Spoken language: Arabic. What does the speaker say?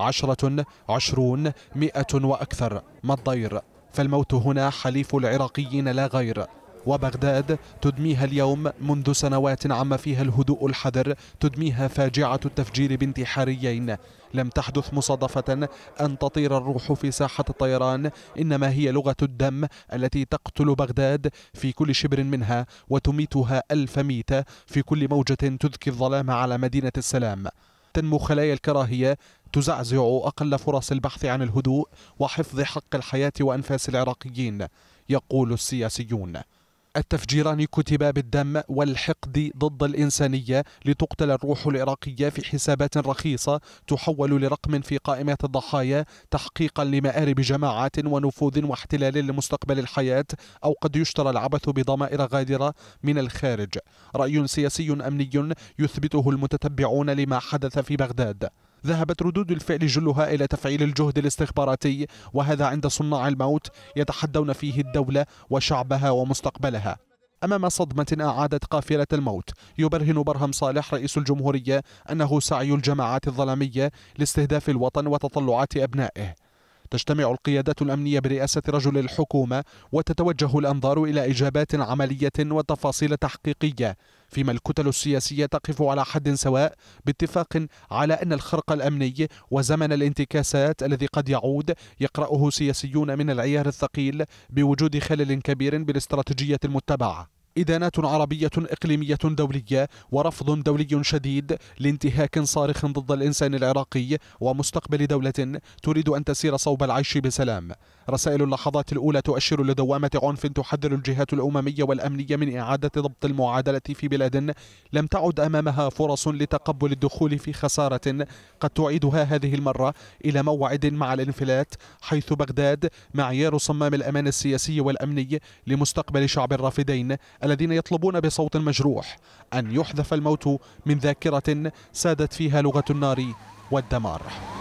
عشرة عشرون مئة وأكثر ما الضير فالموت هنا حليف العراقيين لا غير وبغداد تدميها اليوم منذ سنوات عم فيها الهدوء الحذر تدميها فاجعة التفجير بانتحاريين لم تحدث مصادفة أن تطير الروح في ساحة الطيران إنما هي لغة الدم التي تقتل بغداد في كل شبر منها وتميتها ألف ميتة في كل موجة تذكي الظلام على مدينة السلام تنمو خلايا الكراهية تزعزع أقل فرص البحث عن الهدوء وحفظ حق الحياة وأنفاس العراقيين يقول السياسيون التفجيران كتبا بالدم والحقد ضد الإنسانية لتقتل الروح العراقية في حسابات رخيصة تحول لرقم في قائمة الضحايا تحقيقا لمآرب جماعات ونفوذ واحتلال لمستقبل الحياة أو قد يشترى العبث بضمائر غادرة من الخارج رأي سياسي أمني يثبته المتتبعون لما حدث في بغداد ذهبت ردود الفعل جلها إلى تفعيل الجهد الاستخباراتي وهذا عند صناع الموت يتحدون فيه الدولة وشعبها ومستقبلها أمام صدمة أعادت قافلة الموت يبرهن برهم صالح رئيس الجمهورية أنه سعي الجماعات الظلامية لاستهداف الوطن وتطلعات أبنائه تجتمع القيادات الأمنية برئاسة رجل الحكومة وتتوجه الأنظار إلى إجابات عملية وتفاصيل تحقيقية فيما الكتل السياسية تقف على حد سواء باتفاق على أن الخرق الأمني وزمن الانتكاسات الذي قد يعود يقرأه سياسيون من العيار الثقيل بوجود خلل كبير بالاستراتيجية المتبعة إدانات عربية إقليمية دولية ورفض دولي شديد لانتهاك صارخ ضد الإنسان العراقي ومستقبل دولة تريد أن تسير صوب العيش بسلام رسائل اللحظات الأولى تؤشر لدوامة عنف تحذر الجهات الأممية والأمنية من إعادة ضبط المعادلة في بلاد لم تعد أمامها فرص لتقبل الدخول في خسارة قد تعيدها هذه المرة إلى موعد مع الانفلات حيث بغداد معيار صمام الأمان السياسي والأمني لمستقبل شعب الرافدين الذين يطلبون بصوت مجروح أن يحذف الموت من ذاكرة سادت فيها لغة النار والدمار